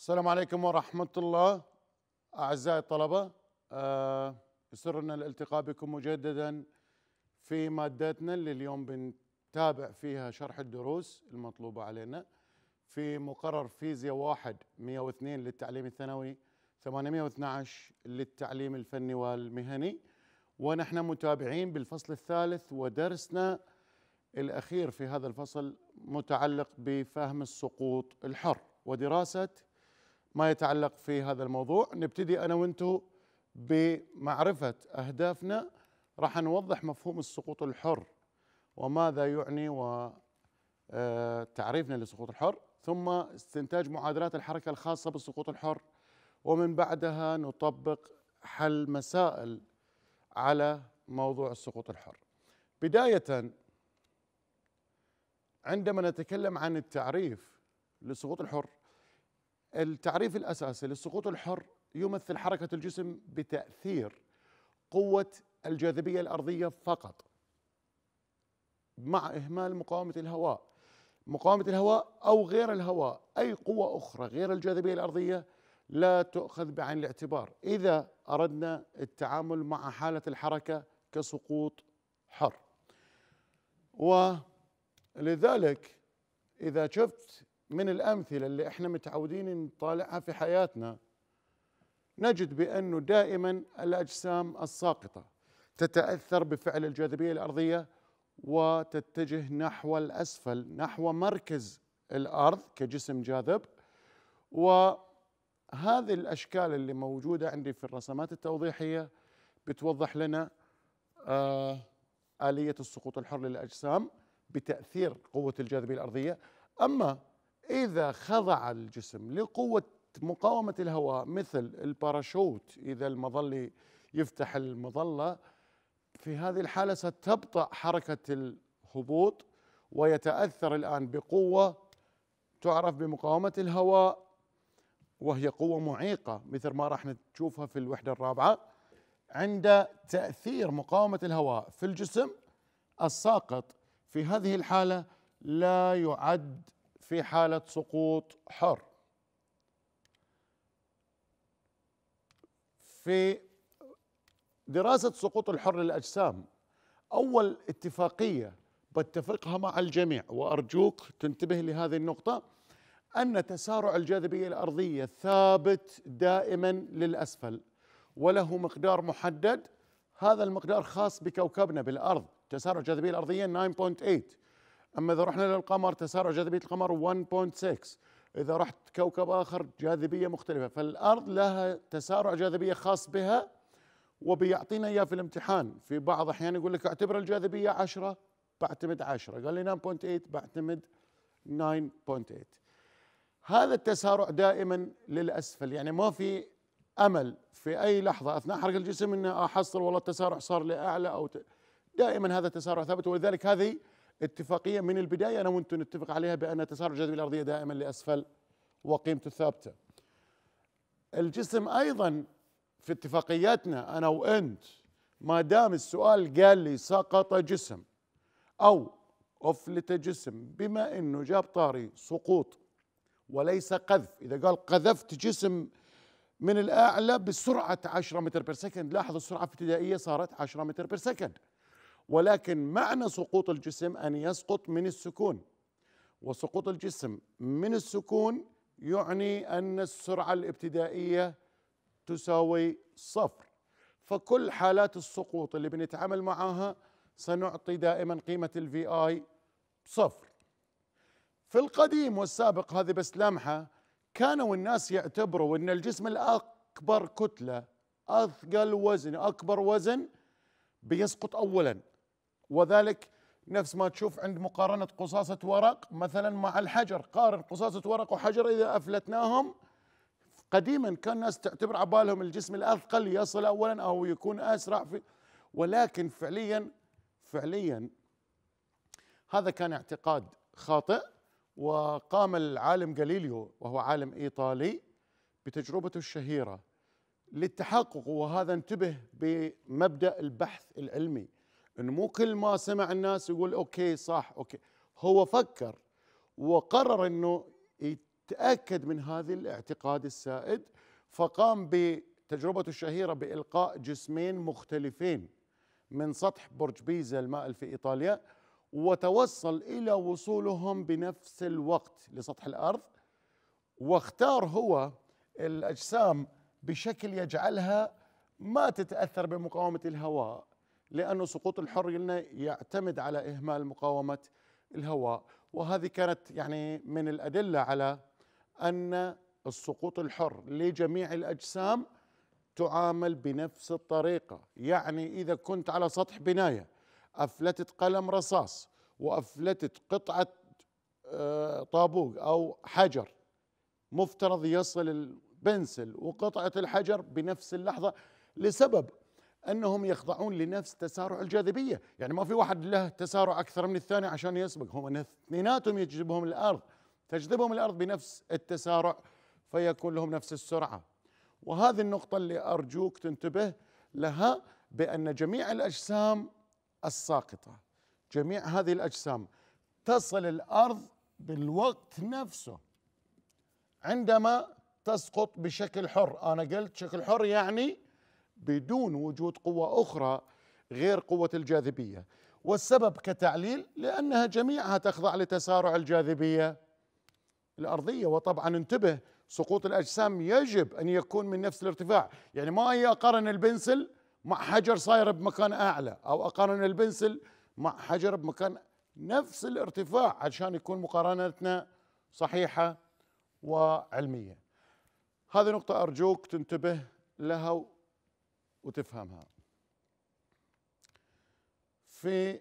السلام عليكم ورحمة الله أعزائي الطلبة أه يسرنا الالتقاء بكم مجددا في مادتنا اللي اليوم بنتابع فيها شرح الدروس المطلوبة علينا في مقرر فيزياء واحد 102 للتعليم الثانوي 812 للتعليم الفني والمهني ونحن متابعين بالفصل الثالث ودرسنا الأخير في هذا الفصل متعلق بفهم السقوط الحر ودراسة ما يتعلق في هذا الموضوع نبتدي أنا وأنتو بمعرفة أهدافنا راح نوضح مفهوم السقوط الحر وماذا يعني وتعريفنا آه، للسقوط الحر ثم استنتاج معادلات الحركة الخاصة بالسقوط الحر ومن بعدها نطبق حل مسائل على موضوع السقوط الحر بداية عندما نتكلم عن التعريف للسقوط الحر التعريف الأساسي للسقوط الحر يمثل حركة الجسم بتأثير قوة الجاذبية الأرضية فقط مع إهمال مقاومة الهواء مقاومة الهواء أو غير الهواء أي قوة أخرى غير الجاذبية الأرضية لا تؤخذ بعين الاعتبار إذا أردنا التعامل مع حالة الحركة كسقوط حر ولذلك إذا شفت من الأمثلة اللي احنا متعودين نطالعها في حياتنا نجد بأنه دائما الأجسام الساقطة تتأثر بفعل الجاذبية الأرضية وتتجه نحو الأسفل نحو مركز الأرض كجسم جاذب وهذه الأشكال اللي موجودة عندي في الرسمات التوضيحية بتوضح لنا آه، آلية السقوط الحر للأجسام بتأثير قوة الجاذبية الأرضية أما إذا خضع الجسم لقوة مقاومة الهواء مثل الباراشوت إذا المظلة يفتح المظلة في هذه الحالة ستبطأ حركة الهبوط ويتأثر الآن بقوة تعرف بمقاومة الهواء وهي قوة معيقة مثل ما راح نشوفها في الوحدة الرابعة عند تأثير مقاومة الهواء في الجسم الساقط في هذه الحالة لا يعد في حالة سقوط حر في دراسة سقوط الحر للأجسام أول اتفاقية بتفقها مع الجميع وأرجوك تنتبه لهذه النقطة أن تسارع الجاذبية الأرضية ثابت دائما للأسفل وله مقدار محدد هذا المقدار خاص بكوكبنا بالأرض تسارع الجاذبية الأرضية 9.8 اما اذا رحنا للقمر تسارع جاذبيه القمر 1.6 اذا رحت كوكب اخر جاذبيه مختلفه فالارض لها تسارع جاذبيه خاص بها وبيعطينا اياه في الامتحان في بعض احيان يقول لك اعتبر الجاذبيه 10 بعتمد 10 قال لي 9.8 بعتمد 9.8 هذا التسارع دائما للاسفل يعني ما في امل في اي لحظه اثناء حرق الجسم ان احصل آه، والله التسارع صار لاعلى او ت... دائما هذا التسارع ثابت ولذلك هذه اتفاقيه من البدايه انا وانتم نتفق عليها بان تسارع الجاذبيه الارضيه دائما لاسفل وقيمته ثابته. الجسم ايضا في اتفاقياتنا انا وانت ما دام السؤال قال لي سقط جسم او افلت جسم بما انه جاب طاري سقوط وليس قذف اذا قال قذفت جسم من الاعلى بسرعه 10 متر بير سكند لاحظ السرعه في ابتدائيه صارت 10 متر بير سكند ولكن معنى سقوط الجسم ان يسقط من السكون وسقوط الجسم من السكون يعني ان السرعه الابتدائيه تساوي صفر فكل حالات السقوط اللي بنتعامل معها سنعطي دائما قيمه الفي اي صفر في القديم والسابق هذه بس لمحه كانوا الناس يعتبروا ان الجسم الاكبر كتله اثقل وزن اكبر وزن بيسقط اولا وذلك نفس ما تشوف عند مقارنة قصاصة ورق مثلا مع الحجر قارن قصاصة ورق وحجر إذا أفلتناهم قديما كان الناس تعتبر عبالهم الجسم الأثقل يصل أولا أو يكون أسرع في ولكن فعليا فعليا هذا كان اعتقاد خاطئ وقام العالم غاليليو وهو عالم إيطالي بتجربته الشهيرة للتحقق وهذا انتبه بمبدأ البحث العلمي انه مو كل ما سمع الناس يقول اوكي صح اوكي هو فكر وقرر انه يتاكد من هذا الاعتقاد السائد فقام بتجربته الشهيره بالقاء جسمين مختلفين من سطح برج بيزا المائل في ايطاليا وتوصل الى وصولهم بنفس الوقت لسطح الارض واختار هو الاجسام بشكل يجعلها ما تتاثر بمقاومه الهواء لأن سقوط الحر قلنا يعتمد على إهمال مقاومة الهواء وهذه كانت يعني من الأدلة على أن السقوط الحر لجميع الأجسام تعامل بنفس الطريقة يعني إذا كنت على سطح بناية أفلتت قلم رصاص وأفلتت قطعة آه، طابوق أو حجر مفترض يصل البنسل وقطعة الحجر بنفس اللحظة لسبب انهم يخضعون لنفس تسارع الجاذبيه، يعني ما في واحد له تسارع اكثر من الثاني عشان يسبق، هم اثنيناتهم يجذبهم الارض، تجذبهم الارض بنفس التسارع فيكون لهم نفس السرعه. وهذه النقطه اللي ارجوك تنتبه لها بان جميع الاجسام الساقطه، جميع هذه الاجسام تصل الارض بالوقت نفسه عندما تسقط بشكل حر، انا قلت شكل حر يعني بدون وجود قوة أخرى غير قوة الجاذبية والسبب كتعليل لأنها جميعها تخضع لتسارع الجاذبية الأرضية وطبعا انتبه سقوط الأجسام يجب أن يكون من نفس الارتفاع يعني ما أي أقارن البنسل مع حجر صاير بمكان أعلى أو أقارن البنسل مع حجر بمكان نفس الارتفاع عشان يكون مقارنتنا صحيحة وعلمية هذه نقطة أرجوك تنتبه لها وتفهمها في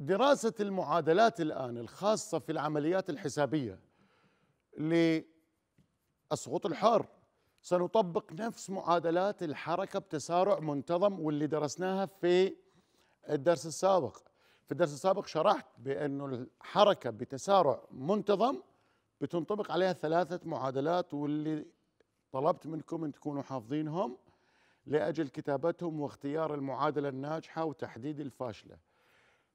دراسة المعادلات الآن الخاصة في العمليات الحسابية للسقوط الحر سنطبق نفس معادلات الحركة بتسارع منتظم واللي درسناها في الدرس السابق في الدرس السابق شرحت بأنه الحركة بتسارع منتظم بتنطبق عليها ثلاثة معادلات واللي طلبت منكم أن تكونوا حافظينهم لاجل كتابتهم واختيار المعادله الناجحه وتحديد الفاشله.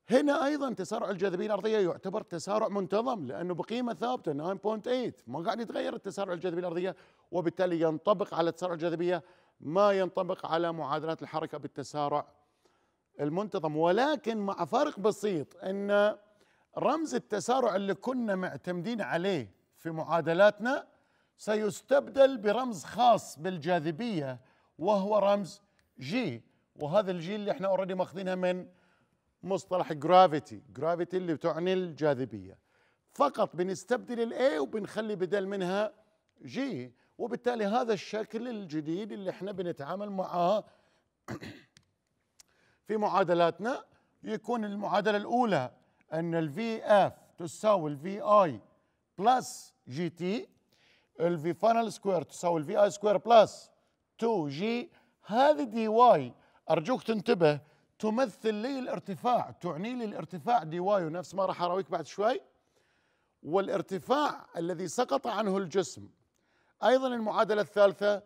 هنا ايضا تسارع الجاذبيه الارضيه يعتبر تسارع منتظم لانه بقيمه ثابته 9.8 ما قاعد يتغير التسارع الجاذبيه الارضيه وبالتالي ينطبق على تسارع الجاذبيه ما ينطبق على معادلات الحركه بالتسارع المنتظم ولكن مع فرق بسيط ان رمز التسارع اللي كنا معتمدين عليه في معادلاتنا سيستبدل برمز خاص بالجاذبيه وهو رمز جي وهذا الجي اللي احنا اوريدي ماخذينها من مصطلح جرافيتي جرافيتي اللي تعني الجاذبيه فقط بنستبدل الاي وبنخلي بدل منها جي وبالتالي هذا الشكل الجديد اللي احنا بنتعامل معاه في معادلاتنا يكون المعادله الاولى ان الفي اف تساوي الفي اي بلس جي تي الفي فاينل سكوير تساوي الفي اي سكوير بلس 2 جي هذه دي واي أرجوك تنتبه تمثل لي الارتفاع تعني لي الارتفاع دي واي ونفس ما راح أراويك بعد شوي والارتفاع الذي سقط عنه الجسم أيضا المعادلة الثالثة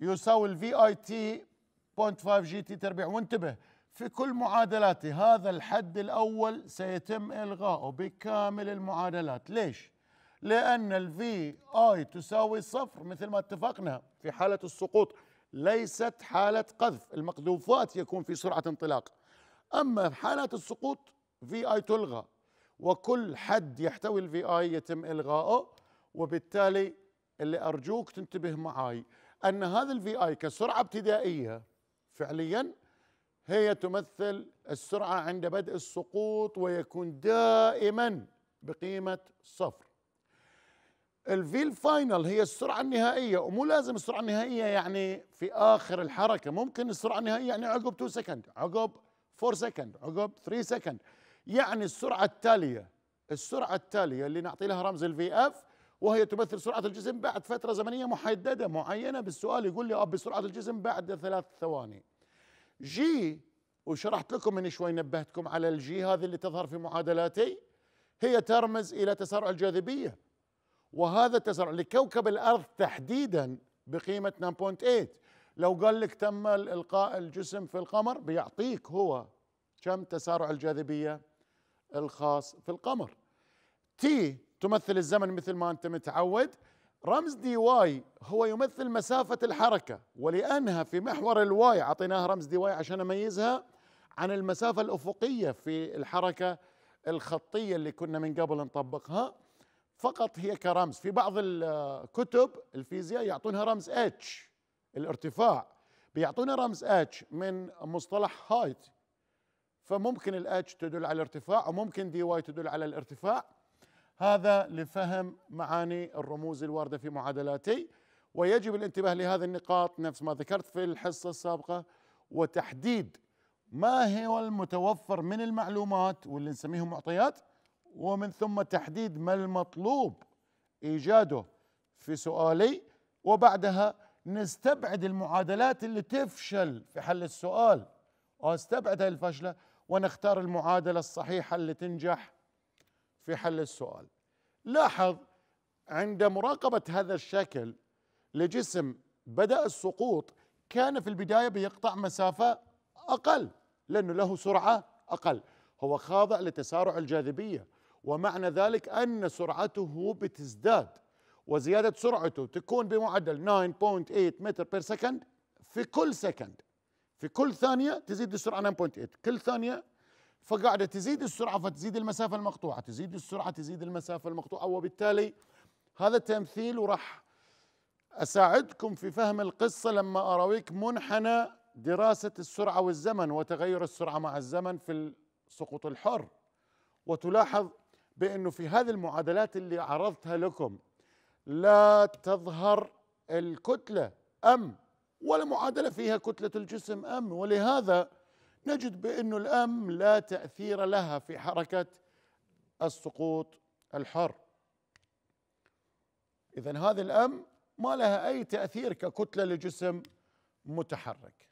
يساوي الفي اي تي 0.5 جي تي تربيع وانتبه في كل معادلاتي هذا الحد الأول سيتم الغائه بكامل المعادلات ليش؟ لأن الفي آي تساوي صفر مثل ما اتفقنا في حالة السقوط ليست حالة قذف المقذوفات يكون في سرعة انطلاق أما في حالة السقوط في آي تلغى وكل حد يحتوي الفي آي يتم إلغائه وبالتالي اللي أرجوك تنتبه معاي أن هذا الفي آي كسرعة ابتدائية فعليا هي تمثل السرعة عند بدء السقوط ويكون دائما بقيمة صفر الفيل الفاينل هي السرعة النهائية ومو لازم السرعة النهائية يعني في آخر الحركة ممكن السرعة النهائية يعني عقب 2 سكند عقب 4 سكند عقب 3 سكند يعني السرعة التالية السرعة التالية اللي نعطي لها رمز الفي اف وهي تمثل سرعة الجسم بعد فترة زمنية محددة معينة بالسؤال يقول لي اه بسرعة الجسم بعد ثلاث ثواني جي وشرحت لكم من شوي نبهتكم على الجي هذه اللي تظهر في معادلاتي هي ترمز إلى تسارع الجاذبية وهذا التسارع لكوكب الارض تحديدا بقيمه 9.8 لو قال لك تم القاء الجسم في القمر بيعطيك هو كم تسارع الجاذبيه الخاص في القمر تي تمثل الزمن مثل ما انت متعود رمز دي واي هو يمثل مسافة الحركة ولأنها في محور الواي أعطيناها رمز دي واي عشان أميزها عن المسافة الأفقية في الحركة الخطية اللي كنا من قبل نطبقها فقط هي كرمز في بعض الكتب الفيزياء يعطونها رمز اتش الارتفاع بيعطونا رمز اتش من مصطلح هايت فممكن الاتش تدل على الارتفاع وممكن دي واي تدل على الارتفاع هذا لفهم معاني الرموز الوارده في معادلاتي ويجب الانتباه لهذه النقاط نفس ما ذكرت في الحصه السابقه وتحديد ما هو المتوفر من المعلومات واللي نسميهم معطيات ومن ثم تحديد ما المطلوب ايجاده في سؤالي وبعدها نستبعد المعادلات اللي تفشل في حل السؤال ونستبعد هذه الفشله ونختار المعادله الصحيحه اللي تنجح في حل السؤال لاحظ عند مراقبه هذا الشكل لجسم بدا السقوط كان في البدايه بيقطع مسافه اقل لانه له سرعه اقل هو خاضع لتسارع الجاذبيه ومعنى ذلك أن سرعته بتزداد وزيادة سرعته تكون بمعدل 9.8 متر بير سكند في كل سكند في كل ثانية تزيد السرعة 9.8 كل ثانية فقاعدة تزيد السرعة فتزيد المسافة المقطوعة تزيد السرعة تزيد المسافة المقطوعة وبالتالي هذا تمثيل وراح أساعدكم في فهم القصة لما أراويك منحنى دراسة السرعة والزمن وتغير السرعة مع الزمن في السقوط الحر وتلاحظ بأنه في هذه المعادلات اللي عرضتها لكم لا تظهر الكتلة أم ولا معادلة فيها كتلة الجسم أم ولهذا نجد بأنه الأم لا تأثير لها في حركة السقوط الحر إذا هذه الأم ما لها أي تأثير ككتلة لجسم متحرك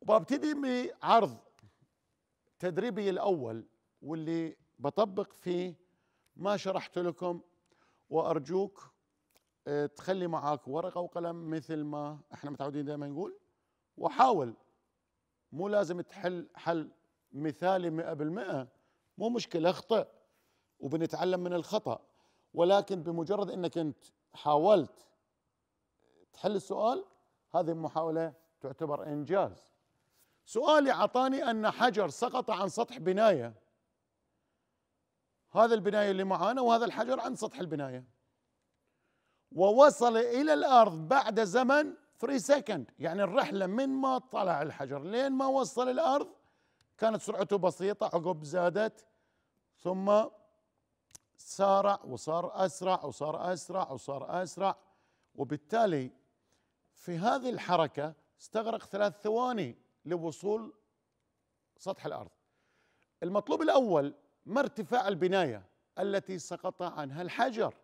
وببتدي بعرض تدريبي الأول واللي بطبق فيه ما شرحت لكم وارجوك آه، تخلي معاك ورقه وقلم مثل ما احنا متعودين دائما نقول وحاول مو لازم تحل حل مثالي 100% مو مشكله اخطئ وبنتعلم من الخطا ولكن بمجرد انك انت حاولت تحل السؤال هذه المحاوله تعتبر انجاز سؤالي اعطاني ان حجر سقط عن سطح بنايه هذا البنايه اللي معانا وهذا الحجر عن سطح البنايه ووصل الى الارض بعد زمن 3 سكند يعني الرحله من ما طلع الحجر لين ما وصل الارض كانت سرعته بسيطه عقب زادت ثم سارع وصار اسرع وصار اسرع وصار اسرع وبالتالي في هذه الحركه استغرق ثلاث ثواني لوصول سطح الارض المطلوب الاول ما ارتفاع البناية التي سقط عنها الحجر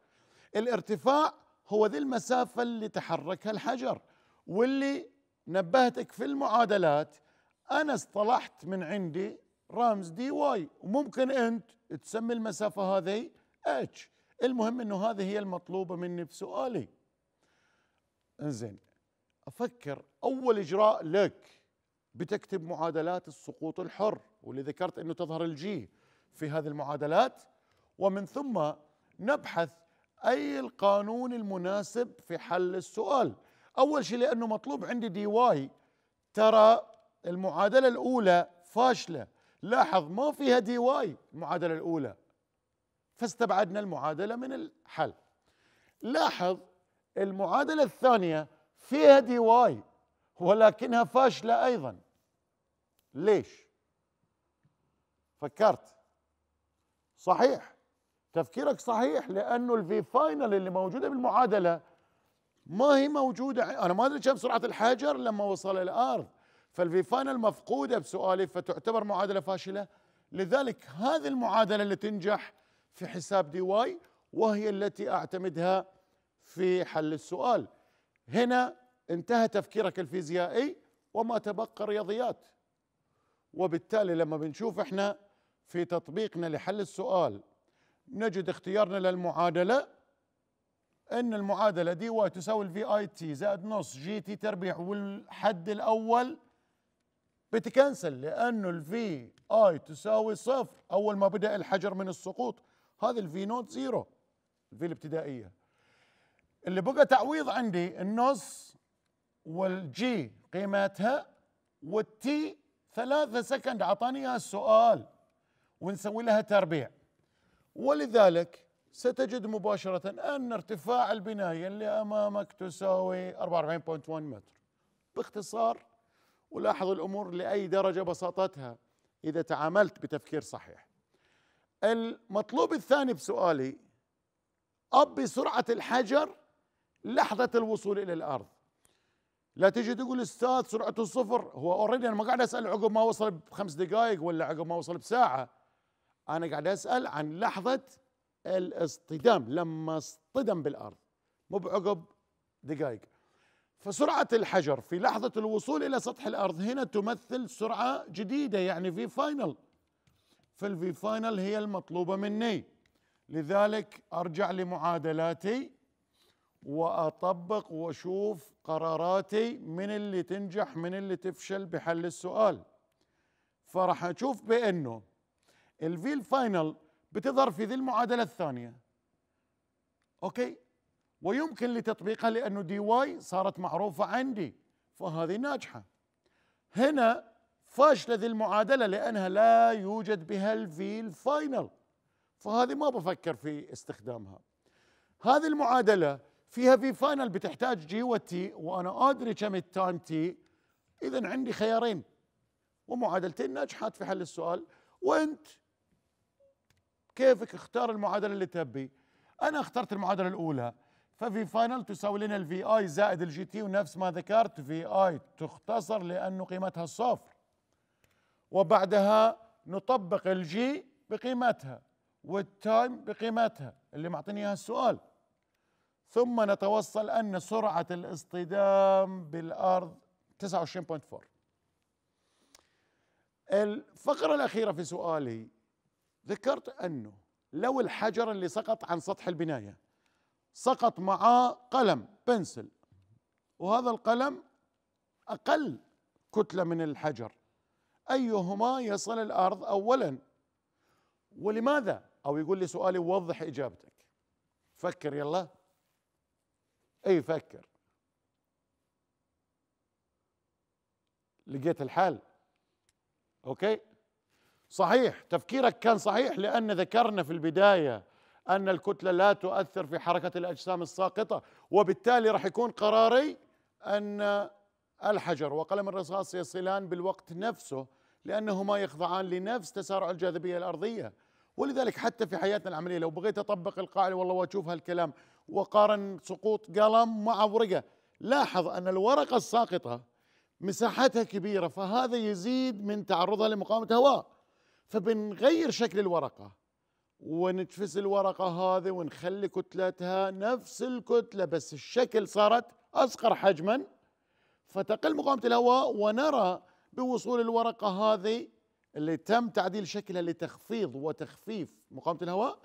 الارتفاع هو ذي المسافة اللي تحركها الحجر واللي نبهتك في المعادلات أنا اصطلحت من عندي رمز دي واي وممكن أنت تسمي المسافة هذه اتش المهم أنه هذه هي المطلوبة مني في سؤالي انزين أفكر أول إجراء لك بتكتب معادلات السقوط الحر واللي ذكرت أنه تظهر الجي في هذه المعادلات ومن ثم نبحث أي القانون المناسب في حل السؤال أول شيء لأنه مطلوب عندي دي واي ترى المعادلة الأولى فاشلة لاحظ ما فيها دي واي المعادلة الأولى فاستبعدنا المعادلة من الحل لاحظ المعادلة الثانية فيها دي واي ولكنها فاشلة أيضا ليش؟ فكرت صحيح تفكيرك صحيح لانه الفي فاينل اللي موجوده بالمعادله ما هي موجوده انا ما ادري كم سرعه الحجر لما وصل الارض فالفي فاينل مفقوده بسؤالي فتعتبر معادله فاشله لذلك هذه المعادله اللي تنجح في حساب دي واي وهي التي اعتمدها في حل السؤال هنا انتهى تفكيرك الفيزيائي وما تبقى رياضيات وبالتالي لما بنشوف احنا في تطبيقنا لحل السؤال نجد اختيارنا للمعادلة ان المعادلة دي واي تساوي الفي اي تي زائد نص جي تي تربيع والحد الاول بتكنسل لانه الفي اي تساوي صفر اول ما بدا الحجر من السقوط هذا الفي نوت زيرو الفي الابتدائية اللي بقى تعويض عندي النص والجي قيمتها والتي ثلاثة سكند عطاني السؤال ونسوي لها تربيع ولذلك ستجد مباشرة أن ارتفاع البناية اللي أمامك تساوي 44.1 متر باختصار ولاحظ الأمور لأي درجة بساطتها إذا تعاملت بتفكير صحيح المطلوب الثاني بسؤالي أب بسرعة الحجر لحظة الوصول إلى الأرض لا تجي تقول استاذ سرعته صفر هو اوريدي انا ما قاعد اسال عقب ما وصل بخمس دقائق ولا عقب ما وصل بساعه انا قاعد اسال عن لحظه الاصطدام لما اصطدم بالارض مو بعقب دقائق فسرعة الحجر في لحظة الوصول إلى سطح الأرض هنا تمثل سرعة جديدة يعني في فاينل فالفي فاينل هي المطلوبة مني لذلك أرجع لمعادلاتي وأطبق وأشوف قراراتي من اللي تنجح من اللي تفشل بحل السؤال فراح أشوف بأنه الفي الفاينل بتظهر في ذي المعادلة الثانية أوكي ويمكن لتطبيقها لأنه دي واي صارت معروفة عندي فهذه ناجحة هنا فاشلة ذي المعادلة لأنها لا يوجد بها الفي الفاينل فهذه ما بفكر في استخدامها هذه المعادلة فيها في فاينل بتحتاج جي وتي وأنا أدري كم التايم تي إذا عندي خيارين ومعادلتين ناجحات في حل السؤال وأنت كيفك اختار المعادله اللي تبي انا اخترت المعادله الاولى ففي فاينل تساوي لنا الفي اي زائد الجي تي ونفس ما ذكرت في اي تختصر لانه قيمتها صفر وبعدها نطبق الجي بقيمتها والتايم بقيمتها اللي معطيني اياها السؤال ثم نتوصل ان سرعه الاصطدام بالارض 29.4 الفقره الاخيره في سؤالي ذكرت أنه لو الحجر اللي سقط عن سطح البناية سقط معاه قلم بنسل وهذا القلم أقل كتلة من الحجر أيهما يصل الأرض أولا ولماذا أو يقول لي سؤالي وضح إجابتك فكر يلا أي فكر لقيت الحال أوكي صحيح تفكيرك كان صحيح لأن ذكرنا في البداية أن الكتلة لا تؤثر في حركة الأجسام الساقطة وبالتالي راح يكون قراري أن الحجر وقلم الرصاص يصلان بالوقت نفسه لأنهما يخضعان لنفس تسارع الجاذبية الأرضية ولذلك حتى في حياتنا العملية لو بغيت أطبق القاعدة والله وأشوف هالكلام وقارن سقوط قلم مع ورقة لاحظ أن الورقة الساقطة مساحتها كبيرة فهذا يزيد من تعرضها لمقاومة هواء فبنغير شكل الورقة ونتفز الورقة هذه ونخلي كتلتها نفس الكتلة بس الشكل صارت أصغر حجما فتقل مقاومة الهواء ونرى بوصول الورقة هذه اللي تم تعديل شكلها لتخفيض وتخفيف مقاومة الهواء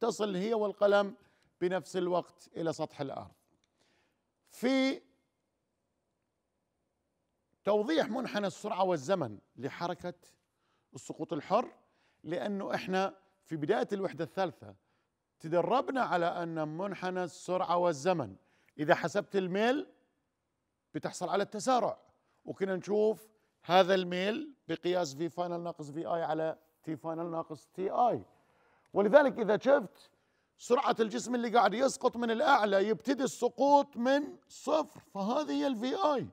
تصل هي والقلم بنفس الوقت إلى سطح الأرض في توضيح منحنى السرعة والزمن لحركة السقوط الحر لأنه إحنا في بداية الوحدة الثالثة تدربنا على أن منحنى السرعة والزمن إذا حسبت الميل بتحصل على التسارع وكنا نشوف هذا الميل بقياس في فاينل ناقص في اي على تي فاينل ناقص تي اي ولذلك اذا شفت سرعه الجسم اللي قاعد يسقط من الاعلى يبتدي السقوط من صفر فهذه هي الفي اي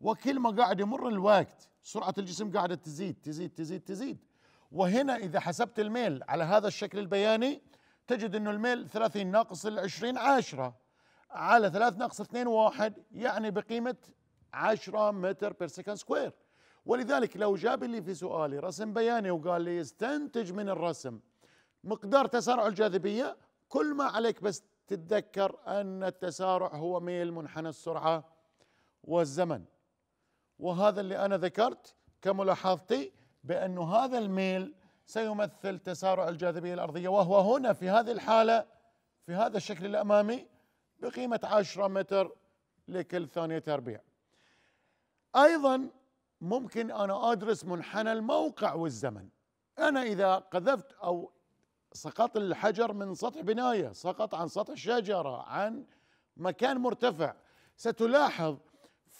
وكل ما قاعد يمر الوقت سرعة الجسم قاعدة تزيد تزيد تزيد تزيد وهنا إذا حسبت الميل على هذا الشكل البياني تجد أنه الميل 30 ناقص ال 20 10 على 3 ناقص 2 1 يعني بقيمة 10 متر بير سكند سكوير ولذلك لو جاب لي في سؤالي رسم بياني وقال لي استنتج من الرسم مقدار تسارع الجاذبية كل ما عليك بس تتذكر أن التسارع هو ميل منحنى السرعة والزمن وهذا اللي أنا ذكرت كملاحظتي بأن هذا الميل سيمثل تسارع الجاذبية الأرضية وهو هنا في هذه الحالة في هذا الشكل الأمامي بقيمة 10 متر لكل ثانية تربيع أيضا ممكن أنا أدرس منحنى الموقع والزمن أنا إذا قذفت أو سقط الحجر من سطح بناية سقط عن سطح شجرة عن مكان مرتفع ستلاحظ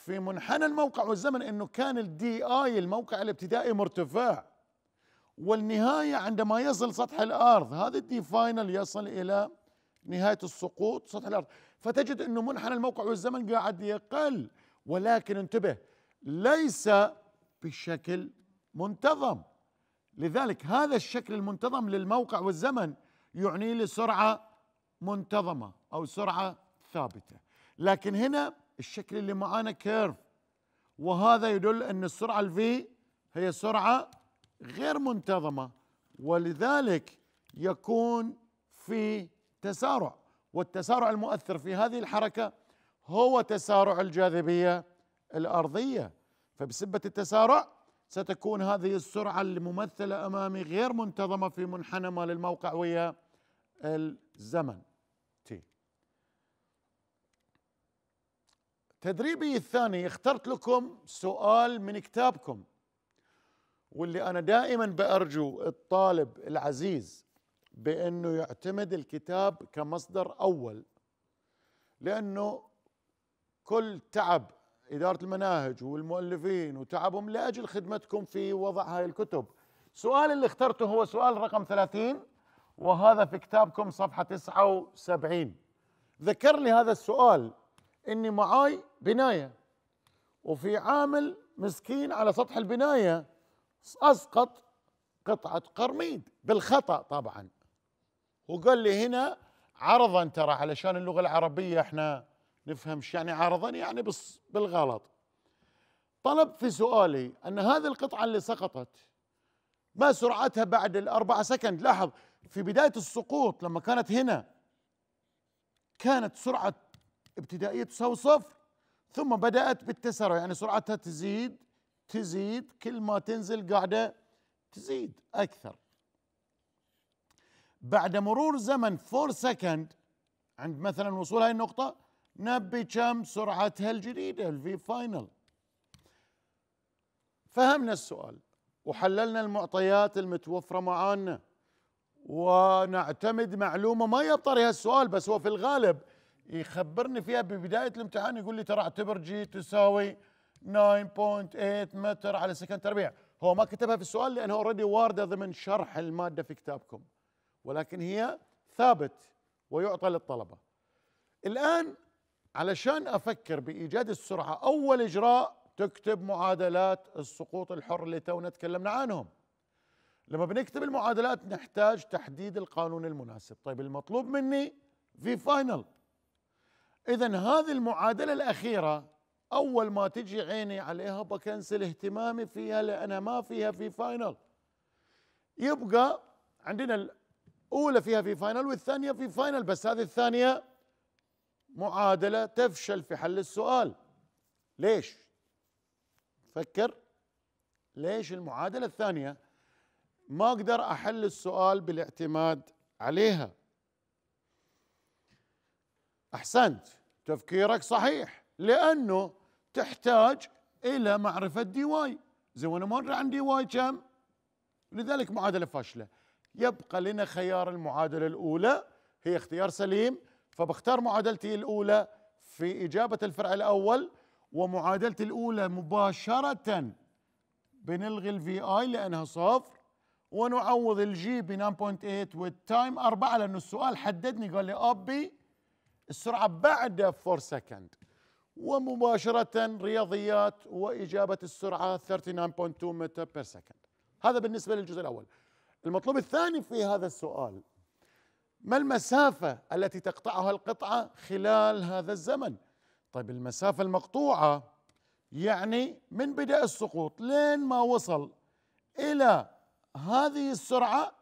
في منحنى الموقع والزمن انه كان الدي اي الموقع الابتدائي مرتفع والنهايه عندما يصل سطح الارض هذا الدي فاينل يصل الى نهايه السقوط سطح الارض فتجد انه منحنى الموقع والزمن قاعد يقل ولكن انتبه ليس بشكل منتظم لذلك هذا الشكل المنتظم للموقع والزمن يعني لسرعه منتظمه او سرعه ثابته لكن هنا الشكل اللي معانا كيرف وهذا يدل ان السرعه الفي هي سرعه غير منتظمه ولذلك يكون في تسارع والتسارع المؤثر في هذه الحركه هو تسارع الجاذبيه الارضيه فبسبه التسارع ستكون هذه السرعه الممثله امامي غير منتظمه في منحنى مال الموقع ويا الزمن تدريبي الثاني اخترت لكم سؤال من كتابكم واللي أنا دائما بأرجو الطالب العزيز بأنه يعتمد الكتاب كمصدر أول لأنه كل تعب إدارة المناهج والمؤلفين وتعبهم لأجل خدمتكم في وضع هاي الكتب سؤال اللي اخترته هو سؤال رقم 30 وهذا في كتابكم صفحة 79 ذكر لي هذا السؤال اني معاي بنايه وفي عامل مسكين على سطح البنايه اسقط قطعه قرميد بالخطا طبعا وقال لي هنا عرضا ترى علشان اللغه العربيه احنا نفهم ايش يعني عرضا يعني بالغلط طلب في سؤالي ان هذه القطعه اللي سقطت ما سرعتها بعد الاربعه سكند لاحظ في بدايه السقوط لما كانت هنا كانت سرعه ابتدائية تساوي صفر ثم بدأت بالتسارع يعني سرعتها تزيد تزيد كل ما تنزل قاعدة تزيد أكثر بعد مرور زمن 4 سكند عند مثلا وصول هاي النقطة نبي كم سرعتها الجديدة الفي فاينل فهمنا السؤال وحللنا المعطيات المتوفرة معانا ونعتمد معلومة ما يبطرها السؤال بس هو في الغالب يخبرني فيها ببدايه الامتحان يقول لي ترى اعتبر جي تساوي 9.8 متر على سكند تربيع هو ما كتبها في السؤال لانها اوريدي وارده ضمن شرح الماده في كتابكم ولكن هي ثابت ويعطى للطلبه الان علشان افكر بايجاد السرعه اول اجراء تكتب معادلات السقوط الحر اللي تونا تكلمنا عنهم لما بنكتب المعادلات نحتاج تحديد القانون المناسب طيب المطلوب مني في فاينل اذا هذه المعادله الاخيره اول ما تجي عيني عليها بكنسل اهتمامي فيها لانها ما فيها في فاينل يبقى عندنا الاولى فيها في فاينل والثانيه في فاينل بس هذه الثانيه معادله تفشل في حل السؤال ليش فكر ليش المعادله الثانيه ما اقدر احل السؤال بالاعتماد عليها احسنت تفكيرك صحيح لانه تحتاج الى معرفه دي واي زين وانا ما عن دي واي كم لذلك معادله فاشله يبقى لنا خيار المعادله الاولى هي اختيار سليم فبختار معادلتي الاولى في اجابه الفرع الاول ومعادلتي الاولى مباشره بنلغي الفي اي لانها صفر ونعوض الجي ب 9.8 والتايم 4 لانه السؤال حددني قال لي اب بي السرعة بعد 4 سكند ومباشرة رياضيات وإجابة السرعة 39.2 متر بير سكند هذا بالنسبة للجزء الأول المطلوب الثاني في هذا السؤال ما المسافة التي تقطعها القطعة خلال هذا الزمن طيب المسافة المقطوعة يعني من بدء السقوط لين ما وصل إلى هذه السرعة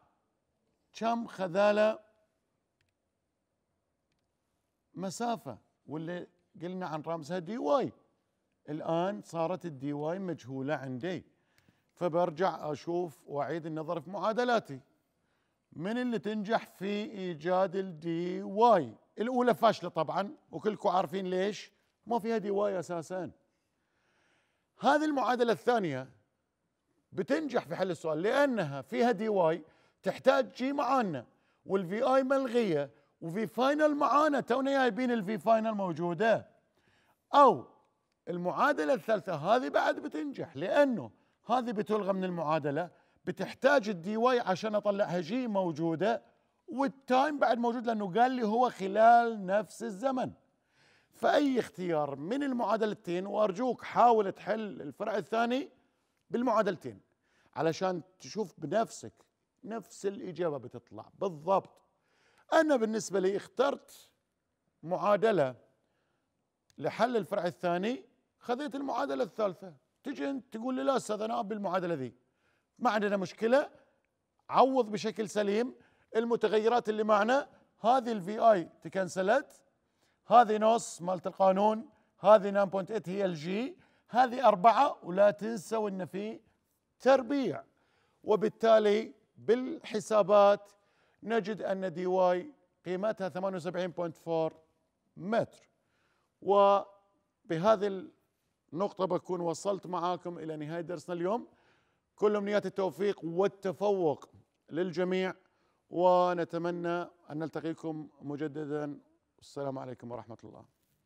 كم خذاله مسافة واللي قلنا عن رمزها دي واي الآن صارت الدي واي مجهولة عندي فبرجع أشوف وأعيد النظر في معادلاتي من اللي تنجح في إيجاد الدي واي الأولى فاشلة طبعا وكلكم عارفين ليش ما فيها دي واي أساسا هذه المعادلة الثانية بتنجح في حل السؤال لأنها فيها دي واي تحتاج جي معانا والفي آي ملغية وفي فاينل معانا تونا جايبين الفي فاينل موجوده او المعادله الثالثه هذه بعد بتنجح لانه هذه بتلغى من المعادله بتحتاج الدي واي عشان اطلعها جي موجوده والتايم بعد موجود لانه قال لي هو خلال نفس الزمن فاي اختيار من المعادلتين وارجوك حاول تحل الفرع الثاني بالمعادلتين علشان تشوف بنفسك نفس الاجابه بتطلع بالضبط أنا بالنسبة لي اخترت معادلة لحل الفرع الثاني خذيت المعادلة الثالثة تجي أنت تقول لي لا أستاذ أنا أبي المعادلة ذي ما عندنا مشكلة عوض بشكل سليم المتغيرات اللي معنا هذه الفي اي تكنسلت هذه نص مالت القانون هذه 9.8 هي الجي هذه أربعة ولا تنسوا أن في تربيع وبالتالي بالحسابات نجد أن دي واي قيمتها 78.4 متر وبهذه النقطة بكون وصلت معاكم إلى نهاية درسنا اليوم كل أمنيات التوفيق والتفوق للجميع ونتمنى أن نلتقيكم مجددا والسلام عليكم ورحمة الله